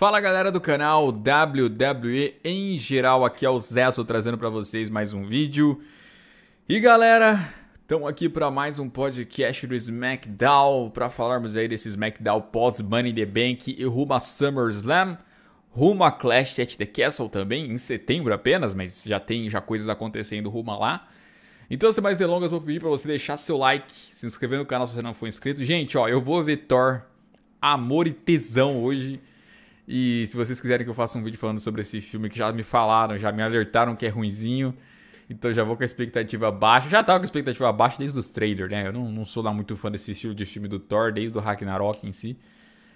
Fala galera do canal WWE em geral, aqui é o Zesso trazendo para vocês mais um vídeo. E galera, estamos aqui para mais um podcast do SmackDown, para falarmos aí desse SmackDown pós Money in the Bank e rumo a SummerSlam, rumo a Clash at the Castle também, em setembro apenas, mas já tem já coisas acontecendo rumo a lá. Então, sem mais delongas, vou pedir para você deixar seu like, se inscrever no canal se você não for inscrito. Gente, ó, eu vou ver Thor, amor e tesão hoje e se vocês quiserem que eu faça um vídeo falando sobre esse filme que já me falaram, já me alertaram que é ruinzinho. Então já vou com a expectativa baixa. Já tava com a expectativa baixa desde os trailers, né? Eu não, não sou lá muito fã desse estilo de filme do Thor, desde o Ragnarok em si.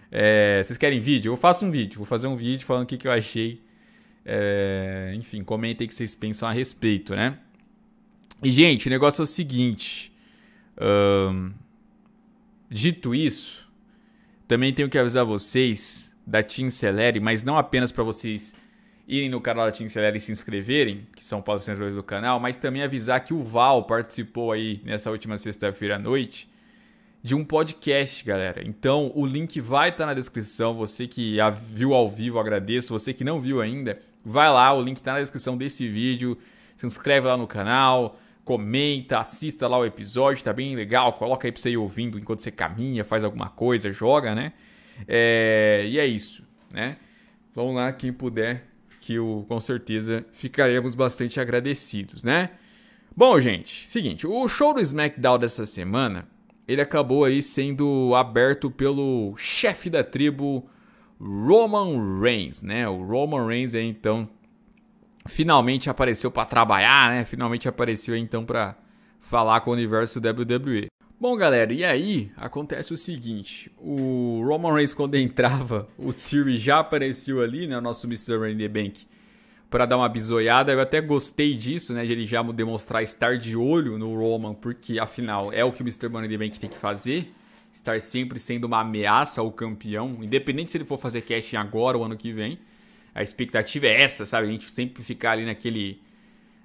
É, vocês querem vídeo? Eu faço um vídeo. Vou fazer um vídeo falando o que, que eu achei. É, enfim, comentem o que vocês pensam a respeito, né? E, gente, o negócio é o seguinte. dito isso, também tenho que avisar vocês da Team Celere, mas não apenas para vocês irem no canal da Team Celere e se inscreverem, que são patrocinadores do canal, mas também avisar que o Val participou aí nessa última sexta-feira à noite de um podcast, galera. Então o link vai estar tá na descrição. Você que viu ao vivo, agradeço. Você que não viu ainda, vai lá, o link está na descrição desse vídeo. Se inscreve lá no canal, comenta, assista lá o episódio, tá bem legal. Coloca aí para você ir ouvindo enquanto você caminha, faz alguma coisa, joga, né? É, e é isso, né? Vão lá, quem puder, que o, com certeza ficaremos bastante agradecidos, né? Bom, gente, seguinte, o show do SmackDown dessa semana, ele acabou aí sendo aberto pelo chefe da tribo Roman Reigns, né? O Roman Reigns aí então finalmente apareceu para trabalhar, né? Finalmente apareceu aí, então para falar com o universo WWE. Bom, galera, e aí acontece o seguinte: o Roman Reigns, quando entrava, o Theory já apareceu ali, né? O nosso Mr. Randy Bank, para dar uma bisoiada. Eu até gostei disso, né? De ele já demonstrar estar de olho no Roman, porque afinal é o que o Mr. Randy Bank tem que fazer. Estar sempre sendo uma ameaça ao campeão, independente se ele for fazer casting agora ou ano que vem. A expectativa é essa, sabe? A gente sempre ficar ali naquele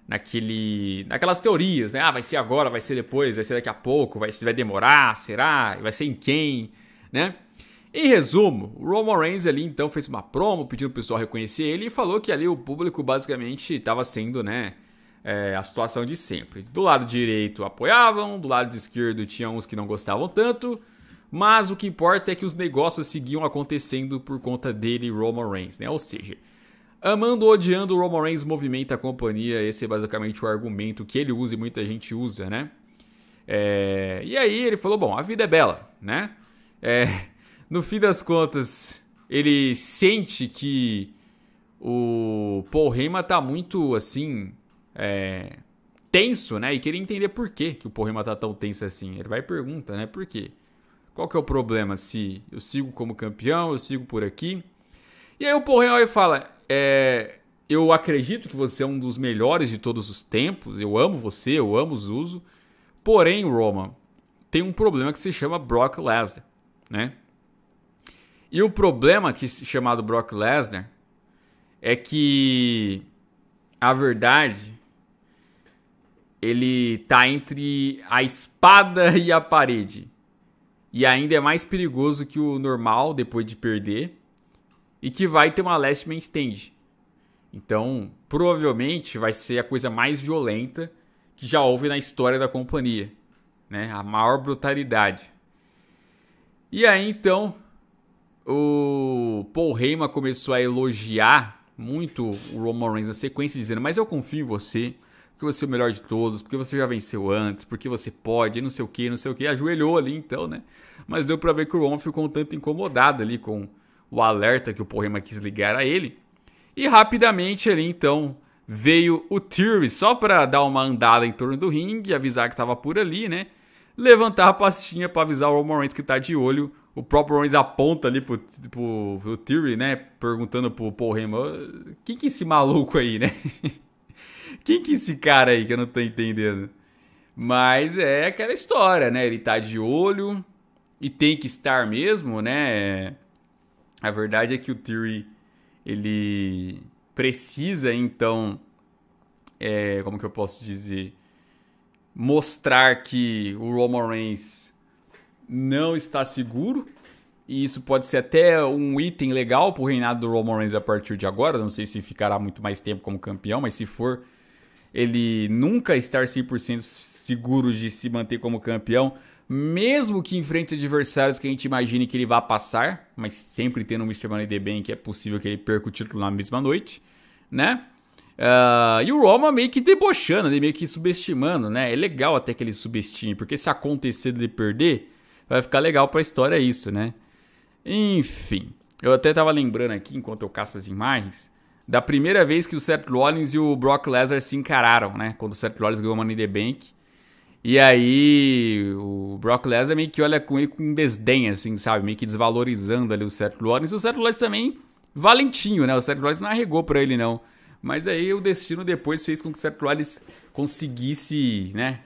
naquele, naquelas teorias, né? Ah, vai ser agora, vai ser depois, vai ser daqui a pouco, vai, vai demorar, será? Vai ser em quem, né? Em resumo, o Roman Reigns ali então fez uma promo pedindo o pessoal reconhecer ele e falou que ali o público basicamente estava sendo, né, é, a situação de sempre. Do lado direito apoiavam, do lado esquerdo tinha uns que não gostavam tanto, mas o que importa é que os negócios seguiam acontecendo por conta dele, Roman Reigns, né? Ou seja, Amando ou odiando, o Roman Reigns movimenta a companhia. Esse é basicamente o argumento que ele usa e muita gente usa, né? É... E aí ele falou: bom, a vida é bela, né? É... No fim das contas, ele sente que o Paul Heyman tá muito assim. É... Tenso, né? E queria entender por que, que o Paul está tá tão tenso assim. Ele vai e pergunta, né? Por quê? Qual que é o problema se eu sigo como campeão, eu sigo por aqui? E aí o Paul Heyman fala: é, eu acredito que você é um dos melhores de todos os tempos. Eu amo você, eu amo o Porém, Roman, tem um problema que se chama Brock Lesnar, né? E o problema que chamado Brock Lesnar é que a verdade ele tá entre a espada e a parede. E ainda é mais perigoso que o normal depois de perder, e que vai ter uma Last Man Stand. Então, provavelmente vai ser a coisa mais violenta que já houve na história da companhia, né? A maior brutalidade. E aí então o Paul Heyman começou a elogiar muito o Roman Reigns na sequência, dizendo: Mas eu confio em você, porque você é o melhor de todos, porque você já venceu antes, porque você pode, não sei o que, não sei o que. Ajoelhou ali então, né? Mas deu pra ver que o Roman ficou um tanto incomodado ali com o alerta que o Porrema quis ligar a ele. E rapidamente ele então veio o Theory só para dar uma andada em torno do ringue e avisar que estava por ali, né? Levantar a pastinha para avisar o Roman Reigns que tá de olho. O próprio Reigns aponta ali pro, pro, pro Theory, né? Perguntando pro Paul Heyman, quem que é esse maluco aí, né? quem que é esse cara aí que eu não tô entendendo? Mas é aquela história, né? Ele tá de olho e tem que estar mesmo, né? A verdade é que o Theory ele precisa então, é, como que eu posso dizer, mostrar que o Roman Reigns não está seguro e isso pode ser até um item legal para o reinado do Roman Reigns a partir de agora. Não sei se ficará muito mais tempo como campeão, mas se for, ele nunca estar 100% seguro de se manter como campeão mesmo que enfrente adversários que a gente imagine que ele vá passar, mas sempre tendo um Mr. Money the Bank é possível que ele perca o título na mesma noite, né? Uh, e o Roma meio que debochando, né? meio que subestimando, né? É legal até que ele subestime, porque se acontecer de perder, vai ficar legal pra história isso, né? Enfim, eu até tava lembrando aqui, enquanto eu caço as imagens, da primeira vez que o Seth Rollins e o Brock Lesnar se encararam, né? Quando o Seth Rollins ganhou o Money the Bank e aí o Brock Lesnar meio que olha com ele com desdém, assim, sabe? Meio que desvalorizando ali o Seth Rollins. E o Seth Rollins também valentinho, né? O Seth Rollins não arregou pra ele, não. Mas aí o destino depois fez com que o Seth Rollins conseguisse, né?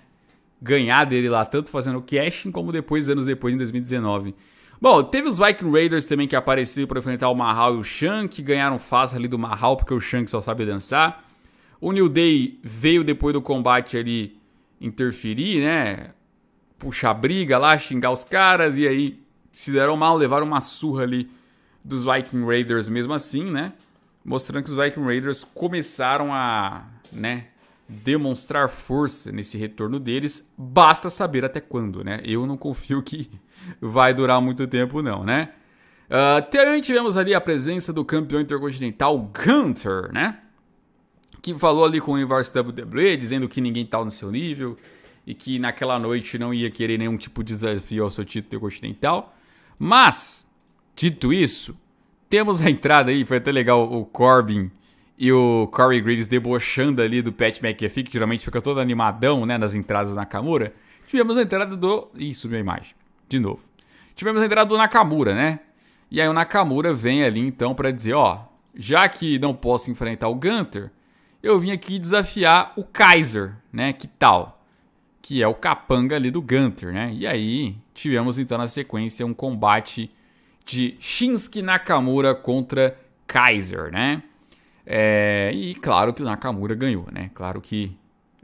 Ganhar dele lá, tanto fazendo o cashing como depois, anos depois, em 2019. Bom, teve os Viking Raiders também que apareceram para enfrentar o Mahal e o Shank, ganharam fácil ali do Mahal, porque o Shank só sabe dançar. O New Day veio depois do combate ali interferir, né? Puxar briga lá, xingar os caras e aí se deram mal, levaram uma surra ali dos Viking Raiders mesmo assim, né? Mostrando que os Viking Raiders começaram a, né, demonstrar força nesse retorno deles. Basta saber até quando, né? Eu não confio que vai durar muito tempo não, né? Uh, também tivemos ali a presença do campeão intercontinental Gunter, né? que falou ali com o Ivar WWE, dizendo que ninguém tá no seu nível e que naquela noite não ia querer nenhum tipo de desafio ao seu título continental. Mas, dito isso, temos a entrada aí, foi até legal o Corbin e o Corey Graves debochando ali do Pat McAfee, que geralmente fica todo animadão, né, nas entradas do Nakamura. Tivemos a entrada do... isso minha imagem. De novo. Tivemos a entrada do Nakamura, né? E aí o Nakamura vem ali, então, para dizer, ó, já que não posso enfrentar o Gunter, eu vim aqui desafiar o Kaiser, né? Que tal? Que é o capanga ali do Gunter, né? E aí tivemos então na sequência um combate de Shinsuke Nakamura contra Kaiser, né? É, e claro que o Nakamura ganhou, né? Claro que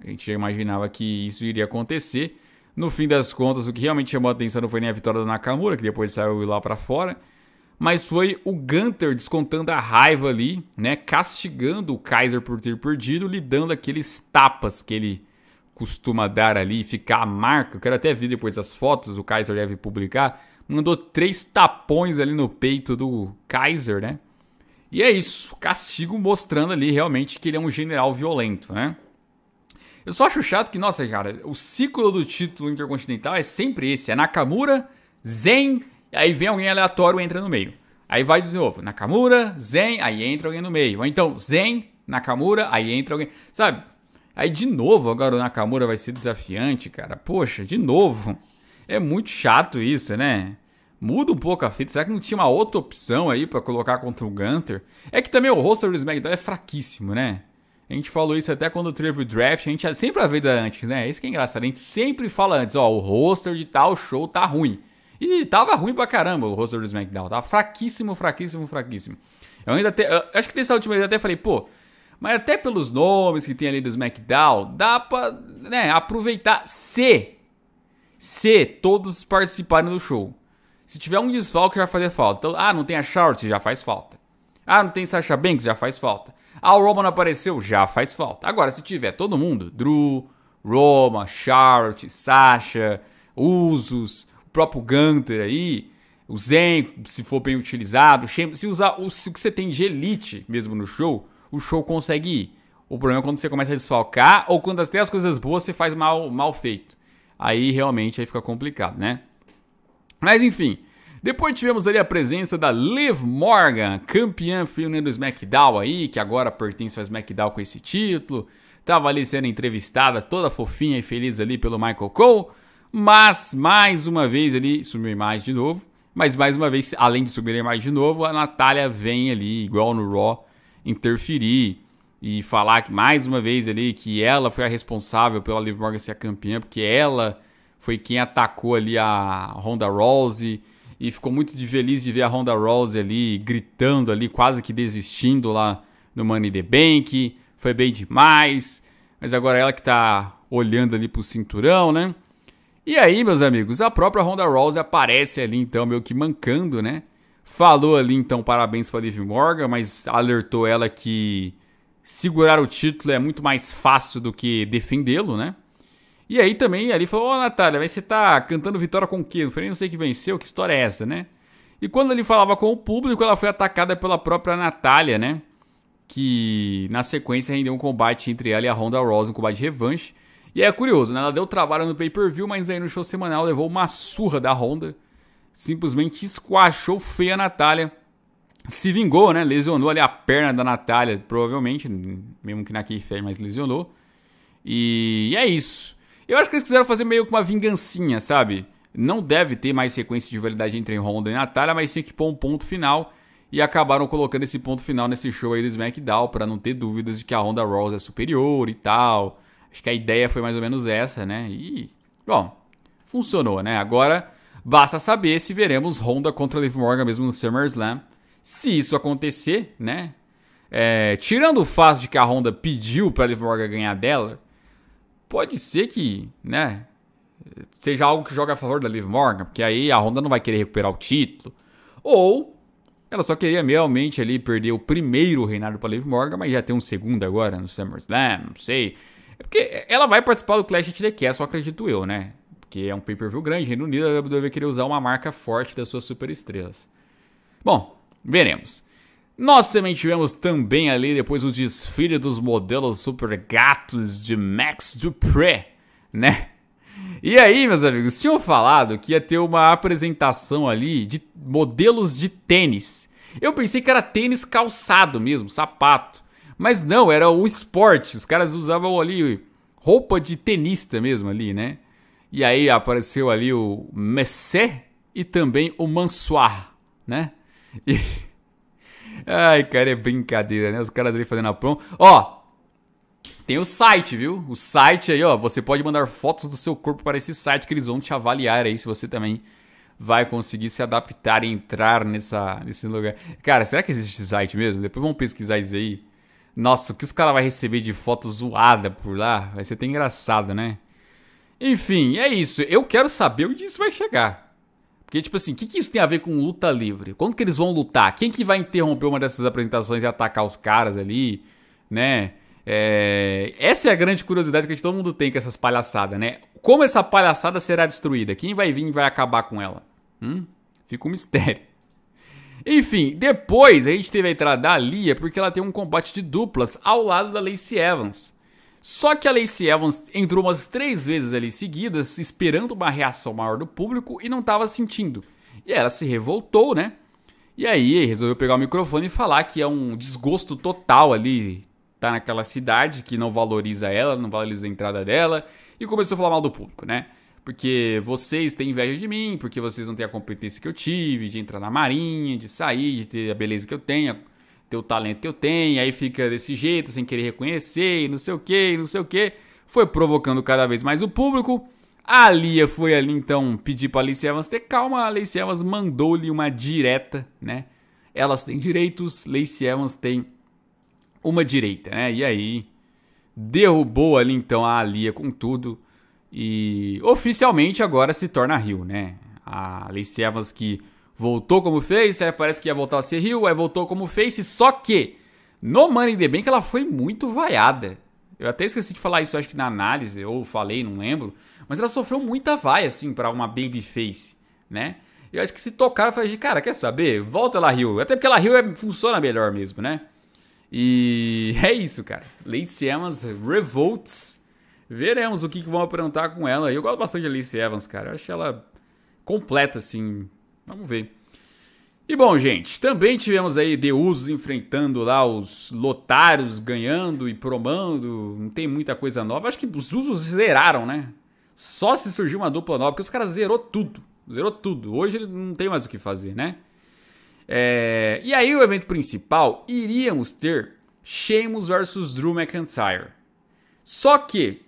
a gente já imaginava que isso iria acontecer. No fim das contas, o que realmente chamou a atenção não foi nem a vitória do Nakamura, que depois saiu lá para fora, mas foi o Gunter descontando a raiva ali, né, castigando o Kaiser por ter perdido, lhe dando aqueles tapas que ele costuma dar ali, ficar a marca. Eu quero até ver depois as fotos, o Kaiser deve publicar. Mandou três tapões ali no peito do Kaiser, né? E é isso, castigo mostrando ali realmente que ele é um general violento, né? Eu só acho chato que, nossa, cara, o ciclo do título intercontinental é sempre esse: é Nakamura, Zen aí vem alguém aleatório entra no meio. Aí vai de novo, Nakamura, Zen, aí entra alguém no meio. Ou então Zen, Nakamura, aí entra alguém. Sabe? Aí de novo agora o Nakamura vai ser desafiante, cara. Poxa, de novo. É muito chato isso, né? Muda um pouco a fita. Será que não tinha uma outra opção aí para colocar contra o Gunter? É que também o roster do SmackDown é fraquíssimo, né? A gente falou isso até quando teve o draft, a gente sempre avisa antes, né? Isso que é engraçado, a gente sempre fala antes, ó, o roster de tal show tá ruim. E tava ruim pra caramba o roster do SmackDown. Tava fraquíssimo, fraquíssimo, fraquíssimo. Eu ainda até. Eu acho que dessa última vez eu até falei, pô, mas até pelos nomes que tem ali do SmackDown, dá pra né, aproveitar se. Se todos participarem do show. Se tiver um desfalque, já vai fazer falta. Então, ah, não tem a Charlotte, já faz falta. Ah, não tem Sasha Banks, já faz falta. Ah, o Roman apareceu, já faz falta. Agora, se tiver todo mundo, Drew, Roma, Charlotte, Sasha, Usos, próprio Gunter aí, o Zen, se for bem utilizado, se usar o, se que você tem de elite mesmo no show, o show consegue ir. O problema é quando você começa a desfalcar ou quando até as coisas boas você faz mal, mal feito. Aí realmente aí fica complicado, né? Mas enfim, depois tivemos ali a presença da Liv Morgan, campeã feminina do SmackDown aí, que agora pertence ao SmackDown com esse título. Tava ali sendo entrevistada, toda fofinha e feliz ali pelo Michael Cole. Mas, mais uma vez, ele sumiu a imagem de novo. Mas, mais uma vez, além de subir a imagem de novo, a Natália vem ali, igual no Raw, interferir e falar que, mais uma vez ali que ela foi a responsável pela Liv Morgan ser a campeã, porque ela foi quem atacou ali a Ronda Rousey e ficou muito feliz de ver a Ronda Rousey ali gritando ali, quase que desistindo lá no Money the Bank. Foi bem demais. Mas agora ela que tá olhando ali pro cinturão, né? E aí, meus amigos, a própria Ronda Rousey aparece ali então meio que mancando, né? Falou ali então parabéns para Liv Morgan, mas alertou ela que segurar o título é muito mais fácil do que defendê-lo, né? E aí também ali falou: Ô oh, Natália, mas você tá cantando vitória com o quê? Não falei, não sei que venceu, que história é essa, né? E quando ele falava com o público, ela foi atacada pela própria Natália, né? Que na sequência rendeu um combate entre ela e a Ronda Rousey, um combate de revanche. E é curioso, né? Ela deu trabalho no pay-per-view, mas aí no show semanal levou uma surra da Honda. Simplesmente esquachou feia a Natália. Se vingou, né? Lesionou ali a perna da Natália, provavelmente. Mesmo que na Keyfair, mas lesionou. E é isso. Eu acho que eles quiseram fazer meio que uma vingancinha, sabe? Não deve ter mais sequência de validade entre Honda e Natália, mas tinha que pôr um ponto final. E acabaram colocando esse ponto final nesse show aí do SmackDown, para não ter dúvidas de que a Honda Rawls é superior e tal. Acho que a ideia foi mais ou menos essa, né? E, bom, funcionou, né? Agora basta saber se veremos Honda contra Liv Morgan mesmo no SummerSlam. Se isso acontecer, né? É, tirando o fato de que a Honda pediu para Liv Morgan ganhar dela, pode ser que, né? Seja algo que joga a favor da Liv Morgan, porque aí a Honda não vai querer recuperar o título. Ou ela só queria realmente ali perder o primeiro reinado para Liv Morgan, mas já tem um segundo agora no SummerSlam, não sei. É porque ela vai participar do Clash at the Castle, acredito eu, né? Porque é um pay-per-view grande, Reino Unido, a WWE vai querer usar uma marca forte das suas superestrelas. Bom, veremos. Nós também tivemos também ali depois o desfile dos modelos super gatos de Max Dupré, né? E aí, meus amigos, tinham falado que ia ter uma apresentação ali de modelos de tênis. Eu pensei que era tênis calçado mesmo, sapato. Mas não, era o esporte. Os caras usavam ali roupa de tenista mesmo ali, né? E aí apareceu ali o Messé e também o Mansoir, né? E... Ai, cara, é brincadeira, né? Os caras ali fazendo a promo. Ó, tem o site, viu? O site aí, ó. Você pode mandar fotos do seu corpo para esse site que eles vão te avaliar aí se você também vai conseguir se adaptar e entrar nessa, nesse lugar. Cara, será que existe site mesmo? Depois vamos pesquisar isso aí. Nossa, o que os caras vão receber de foto zoada por lá vai ser até engraçado, né? Enfim, é isso. Eu quero saber onde isso vai chegar. Porque, tipo assim, o que, que isso tem a ver com luta livre? Quando que eles vão lutar? Quem que vai interromper uma dessas apresentações e atacar os caras ali, né? É... Essa é a grande curiosidade que todo mundo tem com essas palhaçadas, né? Como essa palhaçada será destruída? Quem vai vir e vai acabar com ela? Hum? Fica um mistério. Enfim, depois a gente teve a entrada da Lia porque ela tem um combate de duplas ao lado da Lacey Evans. Só que a Lacey Evans entrou umas três vezes ali seguidas, esperando uma reação maior do público e não estava sentindo. E ela se revoltou, né? E aí resolveu pegar o microfone e falar que é um desgosto total ali tá naquela cidade que não valoriza ela, não valoriza a entrada dela e começou a falar mal do público, né? porque vocês têm inveja de mim, porque vocês não têm a competência que eu tive de entrar na marinha, de sair, de ter a beleza que eu tenho, ter o talento que eu tenho, aí fica desse jeito, sem querer reconhecer, e não sei o que, não sei o que. Foi provocando cada vez mais o público. A Lia foi ali então pedir para Lacey Evans ter calma, a Lacey Evans mandou-lhe uma direta, né? Elas têm direitos, Lacey Evans tem uma direita, né? E aí derrubou ali então a Lia com tudo e oficialmente agora se torna Rio, né? A Lacey Evans que voltou como face, parece que ia voltar a ser Rio, aí voltou como face, só que no Money in the Bank ela foi muito vaiada. Eu até esqueci de falar isso, acho que na análise, ou falei, não lembro. Mas ela sofreu muita vaia, assim, para uma babyface, né? Eu acho que se tocaram, eu falei, cara, quer saber? Volta lá, Rio. Até porque ela Rio é, funciona melhor mesmo, né? E é isso, cara. Lacey Evans, Revolts Veremos o que, que vão aprontar com ela. Eu gosto bastante de Alice Evans, cara. Eu acho ela completa, assim. Vamos ver. E bom, gente, também tivemos aí Deusos enfrentando lá os Lotários, ganhando e promando. Não tem muita coisa nova. Acho que os Usos zeraram, né? Só se surgiu uma dupla nova, porque os caras zerou tudo. Zerou tudo. Hoje ele não tem mais o que fazer, né? É... E aí o evento principal, iríamos ter Sheamus versus Drew McIntyre. Só que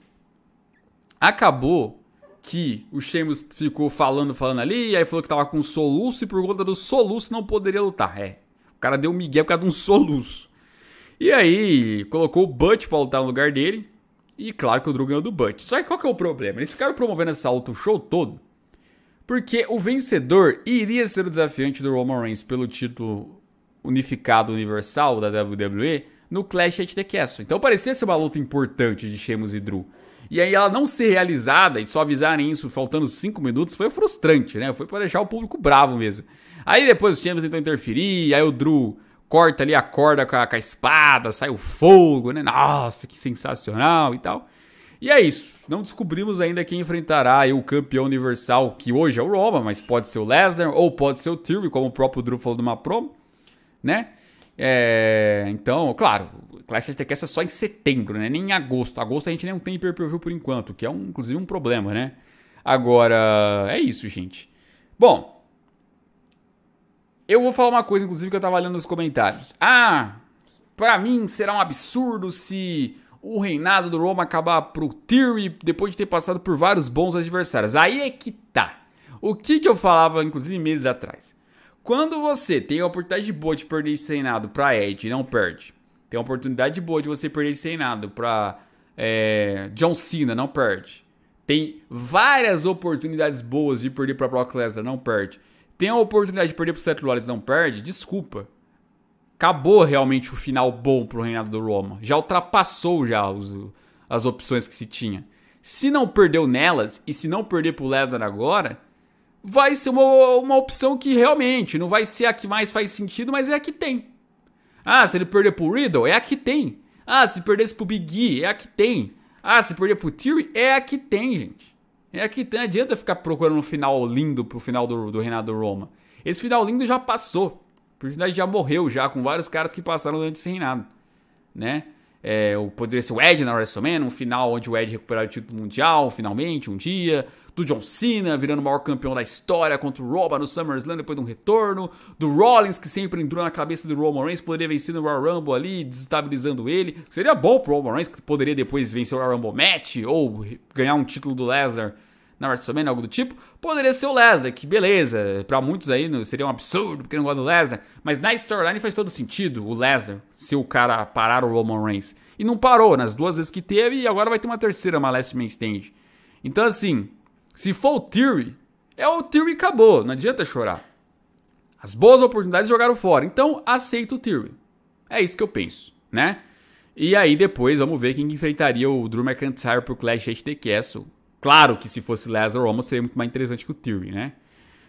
Acabou que o Sheamus ficou falando, falando ali, e aí falou que tava com soluço, e por conta do soluço não poderia lutar. É, o cara deu um migué por causa de um soluço. E aí, colocou o Butch pra lutar no lugar dele, e claro que o Drew ganhou do Butch. Só que qual que é o problema? Eles ficaram promovendo essa luta o show todo, porque o vencedor iria ser o desafiante do Roman Reigns pelo título unificado universal da WWE no Clash at the Castle. Então parecia ser uma luta importante de Sheamus e Drew. E aí ela não ser realizada e só avisarem isso faltando 5 minutos foi frustrante, né? Foi para deixar o público bravo mesmo. Aí depois os times tentam interferir, aí o Drew corta ali a corda com a, com a espada, sai o fogo, né? Nossa, que sensacional e tal. E é isso. Não descobrimos ainda quem enfrentará o campeão universal, que hoje é o Roma, mas pode ser o Lesnar ou pode ser o Theory, como o próprio Drew falou numa promo, né? É, então, claro, Clash of the Cast é só em setembro, né? Nem em agosto. Agosto a gente nem tem pay por enquanto, que é um, inclusive um problema, né? Agora, é isso, gente. Bom, eu vou falar uma coisa, inclusive, que eu tava olhando nos comentários. Ah, para mim será um absurdo se o reinado do Roma acabar pro Theory depois de ter passado por vários bons adversários. Aí é que tá. O que, que eu falava, inclusive, meses atrás. Quando você tem a oportunidade boa de perder esse reinado pra Ed e não perde, tem uma oportunidade boa de você perder esse reinado para é, John Cena, não perde. Tem várias oportunidades boas de perder para Brock Lesnar, não perde. Tem a oportunidade de perder para Seth Rollins, não perde. Desculpa. Acabou realmente o final bom para o reinado do Roma. Já ultrapassou já os, as opções que se tinha. Se não perdeu nelas e se não perder para Lesnar agora, vai ser uma, uma opção que realmente não vai ser a que mais faz sentido, mas é a que tem. Ah, se ele perder pro Riddle, é a que tem. Ah, se perdesse pro Big E, é a que tem. Ah, se perder pro Theory, é a que tem, gente. É a que tem. Não adianta ficar procurando um final lindo pro final do, do Reinado Roma. Esse final lindo já passou. Por verdade, já morreu já, com vários caras que passaram durante esse reinado. Né? É, poderia ser o Ed na WrestleMania, um final onde o Ed recuperar o título mundial, finalmente, um dia do John Cena virando o maior campeão da história contra o Roba no SummerSlam depois de um retorno, do Rollins que sempre entrou na cabeça do Roman Reigns, poderia vencer no Royal Rumble ali, desestabilizando ele. Seria bom pro Roman Reigns que poderia depois vencer o Royal Rumble match ou ganhar um título do Lesnar na WrestleMania, algo do tipo, poderia ser o Lesnar, que beleza, para muitos aí seria um absurdo, porque não gosta do Lesnar, mas na storyline faz todo sentido o Lesnar ser o cara parar o Roman Reigns. E não parou nas duas vezes que teve e agora vai ter uma terceira, uma Last Man Stand. Então assim, se for o Theory, é o Theory acabou, não adianta chorar. As boas oportunidades jogaram fora, então aceita o Theory. É isso que eu penso, né? E aí depois vamos ver quem enfrentaria o Drew McIntyre pro Clash HD Castle. Claro que se fosse Lazaro Roma seria muito mais interessante que o Theory, né?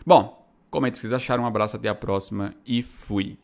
Bom, comente o que vocês acharam, um abraço, até a próxima e fui.